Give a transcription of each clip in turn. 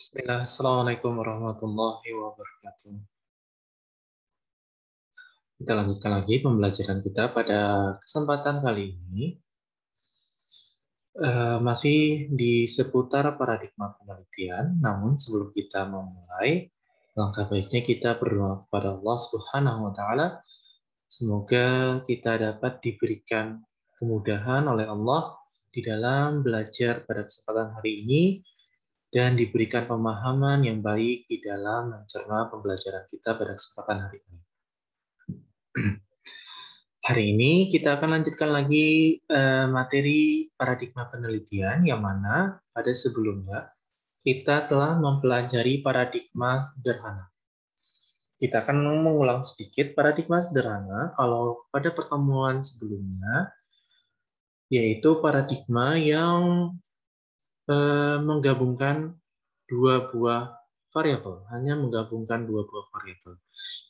Bismillah, ya, Assalamualaikum warahmatullahi wabarakatuh. Kita lanjutkan lagi pembelajaran kita pada kesempatan kali ini. Eh, masih di seputar paradigma penelitian, namun sebelum kita memulai, langkah baiknya kita berdoa kepada Allah Subhanahu wa taala. Semoga kita dapat diberikan kemudahan oleh Allah di dalam belajar pada kesempatan hari ini dan diberikan pemahaman yang baik di dalam mencerna pembelajaran kita pada kesempatan hari ini. Hari ini kita akan lanjutkan lagi eh, materi paradigma penelitian yang mana pada sebelumnya kita telah mempelajari paradigma sederhana. Kita akan mengulang sedikit paradigma sederhana kalau pada pertemuan sebelumnya yaitu paradigma yang Eh, menggabungkan dua buah variabel, hanya menggabungkan dua buah variabel,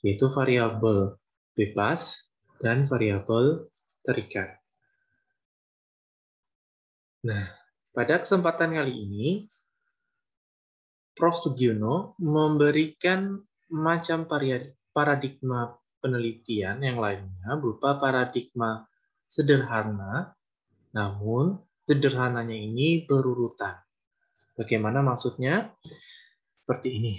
yaitu variabel bebas dan variabel terikat. Nah, pada kesempatan kali ini, Prof. Sugiono memberikan macam paradigma penelitian yang lainnya berupa paradigma sederhana, namun sederhananya ini berurutan. Bagaimana maksudnya? Seperti ini.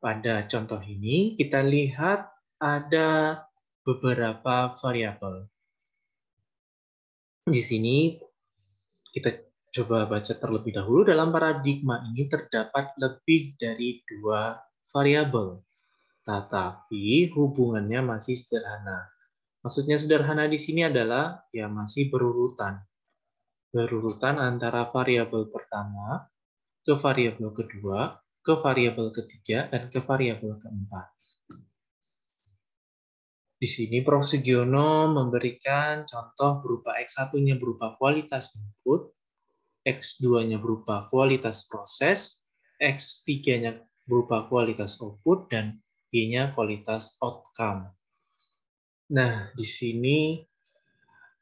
Pada contoh ini kita lihat ada beberapa variabel. Di sini kita coba baca terlebih dahulu dalam paradigma ini terdapat lebih dari dua variabel. Tetapi hubungannya masih sederhana. Maksudnya sederhana di sini adalah ya masih berurutan berurutan antara variabel pertama ke variabel kedua, ke variabel ketiga, dan ke variabel keempat. Di sini Prof. Sugiono memberikan contoh berupa X1-nya berupa kualitas input, X2-nya berupa kualitas proses, X3-nya berupa kualitas output, dan Y-nya kualitas outcome. Nah, di sini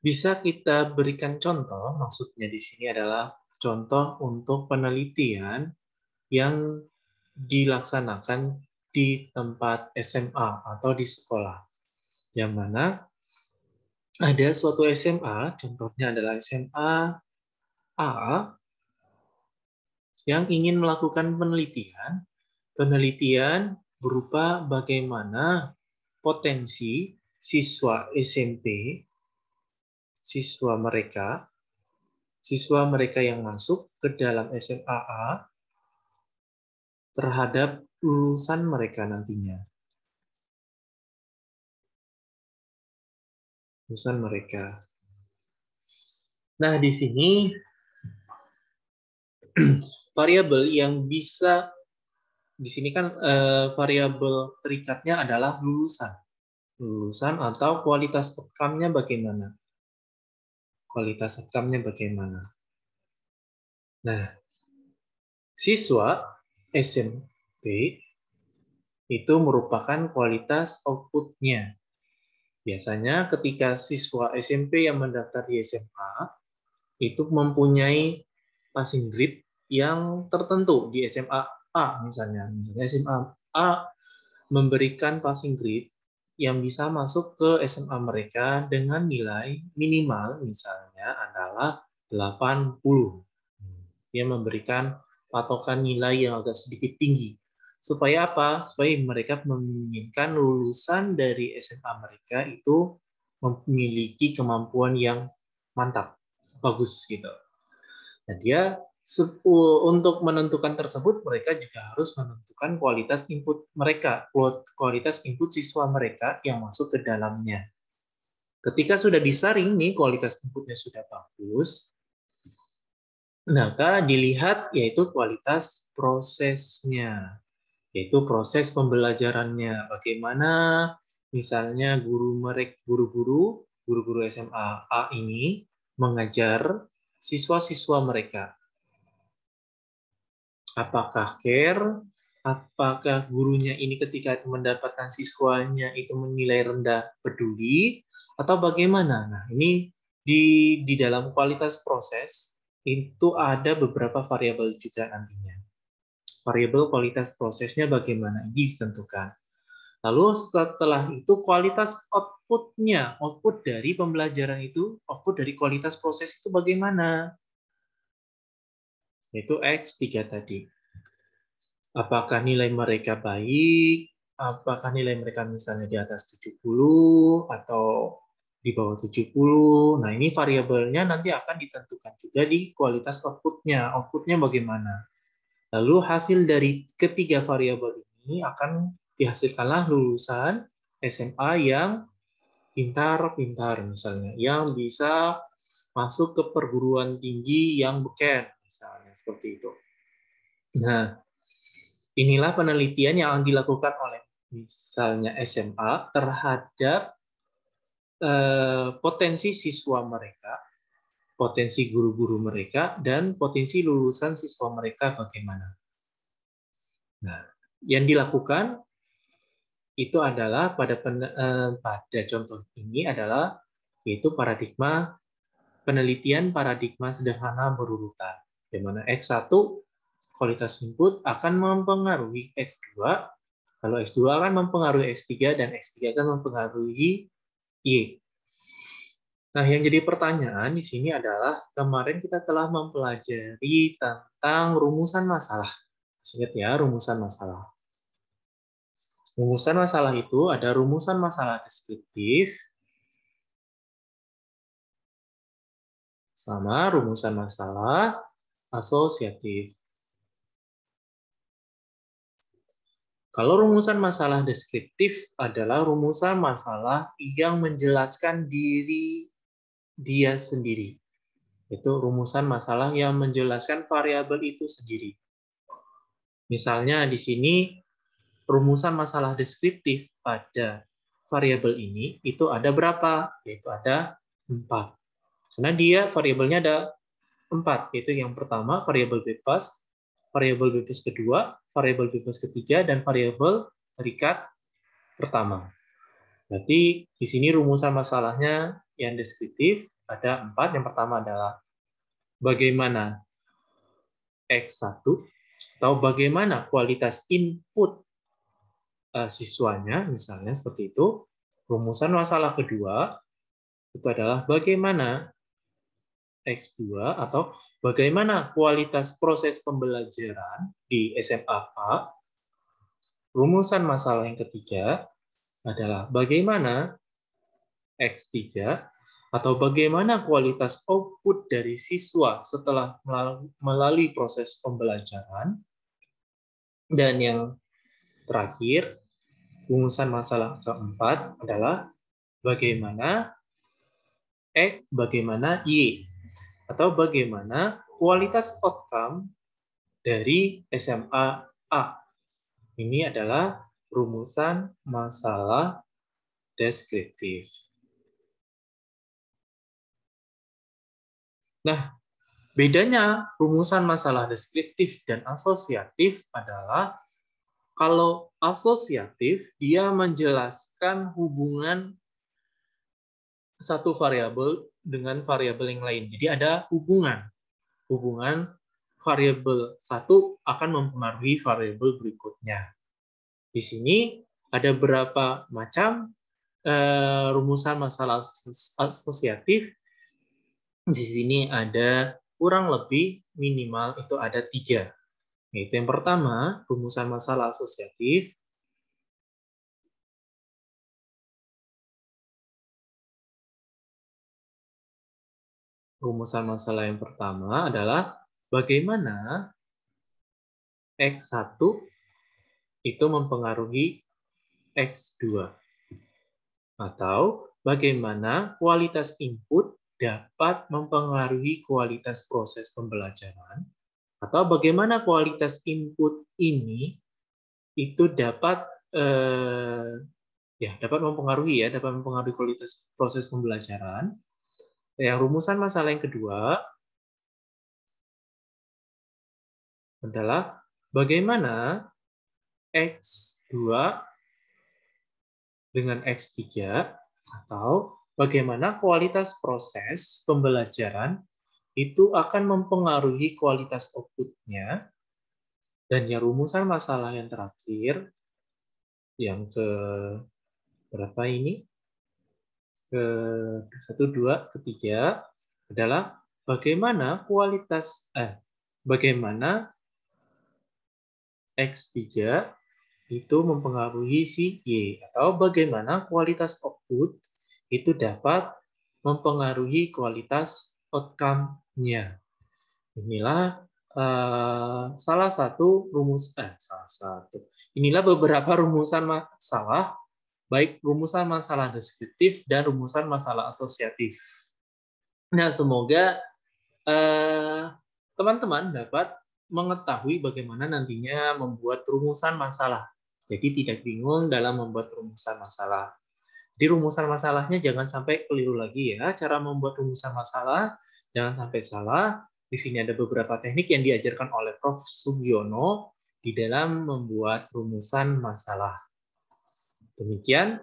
bisa kita berikan contoh, maksudnya di sini adalah contoh untuk penelitian yang dilaksanakan di tempat SMA atau di sekolah. Yang mana ada suatu SMA, contohnya adalah SMA A yang ingin melakukan penelitian. Penelitian berupa bagaimana potensi siswa SMP siswa mereka, siswa mereka yang masuk ke dalam SMAA terhadap lulusan mereka nantinya. Lulusan mereka. Nah, di sini variabel yang bisa di sini kan eh, variabel terikatnya adalah lulusan. Lulusan atau kualitas outcome-nya bagaimana? kualitas outcome bagaimana. Nah, siswa SMP itu merupakan kualitas outputnya. Biasanya ketika siswa SMP yang mendaftar di SMA, itu mempunyai passing grade yang tertentu di SMA A misalnya. Misalnya SMA A memberikan passing grade yang bisa masuk ke SMA mereka dengan nilai minimal misalnya adalah 80. Dia memberikan patokan nilai yang agak sedikit tinggi. Supaya apa? Supaya mereka menginginkan lulusan dari SMA mereka itu memiliki kemampuan yang mantap, bagus gitu. Nah, dia untuk menentukan tersebut mereka juga harus menentukan kualitas input mereka, kualitas input siswa mereka yang masuk ke dalamnya. Ketika sudah disaring nih kualitas inputnya sudah bagus, maka dilihat yaitu kualitas prosesnya, yaitu proses pembelajarannya. Bagaimana misalnya guru merek guru-guru guru-guru SMA A ini mengajar siswa-siswa mereka apakah care, apakah gurunya ini ketika mendapatkan siswanya itu menilai rendah peduli, atau bagaimana? Nah, ini di, di dalam kualitas proses itu ada beberapa variabel juga nantinya. Variabel kualitas prosesnya bagaimana ini ditentukan. Lalu setelah itu kualitas outputnya, output dari pembelajaran itu, output dari kualitas proses itu bagaimana? yaitu X3 tadi. Apakah nilai mereka baik? Apakah nilai mereka misalnya di atas 70 atau di bawah 70. Nah, ini variabelnya nanti akan ditentukan juga di kualitas outputnya. Outputnya bagaimana? Lalu hasil dari ketiga variabel ini akan dihasilkanlah lulusan SMA yang pintar-pintar misalnya, yang bisa masuk ke perguruan tinggi yang beken misalnya seperti itu. Nah, inilah penelitian yang dilakukan oleh misalnya SMA terhadap eh, potensi siswa mereka, potensi guru-guru mereka, dan potensi lulusan siswa mereka bagaimana. Nah, yang dilakukan itu adalah pada pen, eh, pada contoh ini adalah yaitu paradigma penelitian paradigma sederhana berurutan di mana X1 kualitas input akan mempengaruhi X2, lalu X2 akan mempengaruhi X3, dan X3 akan mempengaruhi Y. Nah, yang jadi pertanyaan di sini adalah kemarin kita telah mempelajari tentang rumusan masalah. Ingat ya, rumusan masalah. Rumusan masalah itu ada rumusan masalah deskriptif, sama rumusan masalah asosiatif. Kalau rumusan masalah deskriptif adalah rumusan masalah yang menjelaskan diri dia sendiri. Itu rumusan masalah yang menjelaskan variabel itu sendiri. Misalnya di sini rumusan masalah deskriptif pada variabel ini itu ada berapa? Yaitu ada 4. Karena dia variabelnya ada 4, yaitu yang pertama variabel bebas, variabel bebas kedua, variabel bebas ketiga, dan variabel terikat pertama. Berarti di sini rumusan masalahnya yang deskriptif ada empat. Yang pertama adalah bagaimana X1 atau bagaimana kualitas input eh, siswanya, misalnya seperti itu. Rumusan masalah kedua itu adalah bagaimana X2 atau bagaimana kualitas proses pembelajaran di SMA A. Rumusan masalah yang ketiga adalah bagaimana X3 atau bagaimana kualitas output dari siswa setelah melalui proses pembelajaran. Dan yang terakhir, rumusan masalah keempat adalah bagaimana X, bagaimana Y atau bagaimana kualitas outcome dari SMA A. Ini adalah rumusan masalah deskriptif. Nah, bedanya rumusan masalah deskriptif dan asosiatif adalah kalau asosiatif dia menjelaskan hubungan satu variabel dengan variabel yang lain. Jadi ada hubungan. Hubungan variabel satu akan mempengaruhi variabel berikutnya. Di sini ada berapa macam eh, rumusan masalah asosiatif. Di sini ada kurang lebih minimal itu ada tiga. Yaitu yang pertama, rumusan masalah asosiatif. rumusan masalah yang pertama adalah bagaimana X1 itu mempengaruhi X2. Atau bagaimana kualitas input dapat mempengaruhi kualitas proses pembelajaran. Atau bagaimana kualitas input ini itu dapat eh, ya dapat mempengaruhi ya dapat mempengaruhi kualitas proses pembelajaran yang rumusan masalah yang kedua adalah bagaimana X2 dengan X3 atau bagaimana kualitas proses pembelajaran itu akan mempengaruhi kualitas outputnya. Dan yang rumusan masalah yang terakhir, yang ke berapa ini? ke satu dua ketiga adalah bagaimana kualitas eh bagaimana x tiga itu mempengaruhi si Y atau bagaimana kualitas output itu dapat mempengaruhi kualitas outcome-nya. Inilah uh, salah satu rumus eh, salah satu. Inilah beberapa rumusan masalah baik rumusan masalah deskriptif dan rumusan masalah asosiatif. Nah, semoga eh, teman-teman eh, dapat mengetahui bagaimana nantinya membuat rumusan masalah. Jadi tidak bingung dalam membuat rumusan masalah. Di rumusan masalahnya jangan sampai keliru lagi ya. Cara membuat rumusan masalah jangan sampai salah. Di sini ada beberapa teknik yang diajarkan oleh Prof. Sugiono di dalam membuat rumusan masalah. Demikian.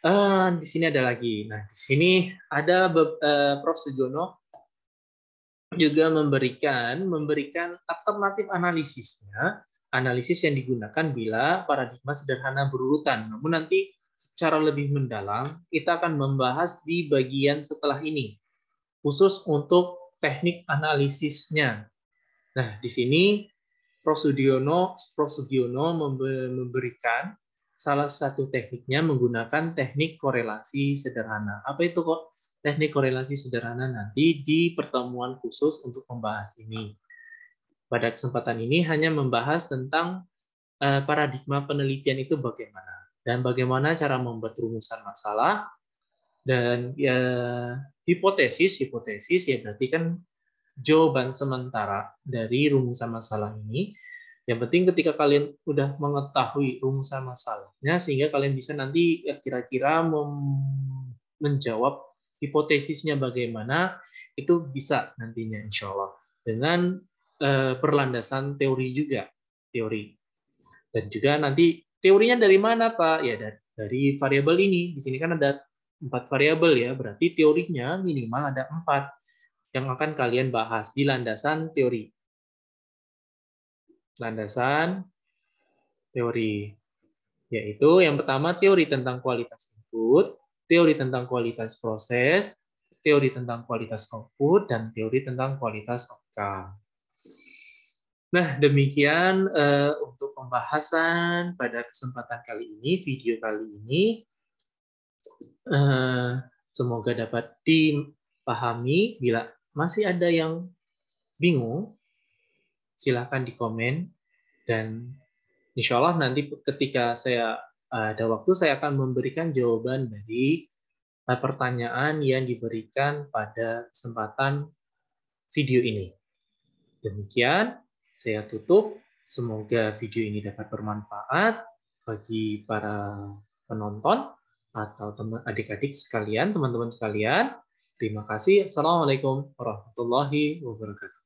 Uh, di sini ada lagi. Nah, di sini ada uh, Prof. Sujono juga memberikan memberikan alternatif analisisnya, analisis yang digunakan bila paradigma sederhana berurutan. Namun nanti secara lebih mendalam kita akan membahas di bagian setelah ini, khusus untuk teknik analisisnya. Nah, di sini Prof. Sudiono, Prof. Sugiono memberikan salah satu tekniknya menggunakan teknik korelasi sederhana. Apa itu kok teknik korelasi sederhana nanti di pertemuan khusus untuk membahas ini. Pada kesempatan ini hanya membahas tentang eh, paradigma penelitian itu bagaimana dan bagaimana cara membuat rumusan masalah dan ya, hipotesis hipotesis ya berarti kan jawaban sementara dari rumusan masalah ini yang penting ketika kalian udah mengetahui rumusan masalahnya, sehingga kalian bisa nanti ya, kira-kira menjawab hipotesisnya bagaimana, itu bisa nantinya insya Allah. Dengan eh, perlandasan teori juga, teori. Dan juga nanti teorinya dari mana Pak? Ya dari, dari variabel ini. Di sini kan ada empat variabel ya, berarti teorinya minimal ada empat yang akan kalian bahas di landasan teori landasan teori, yaitu yang pertama teori tentang kualitas input, teori tentang kualitas proses, teori tentang kualitas output, dan teori tentang kualitas outcome. Nah, demikian uh, untuk pembahasan pada kesempatan kali ini, video kali ini. Uh, semoga dapat dipahami. Bila masih ada yang bingung, silahkan di komen dan insya Allah nanti ketika saya eh, ada waktu saya akan memberikan jawaban dari eh, pertanyaan yang diberikan pada kesempatan video ini. Demikian, saya tutup. Semoga video ini dapat bermanfaat bagi para penonton atau teman adik-adik sekalian, teman-teman sekalian. Terima kasih. Assalamualaikum warahmatullahi wabarakatuh.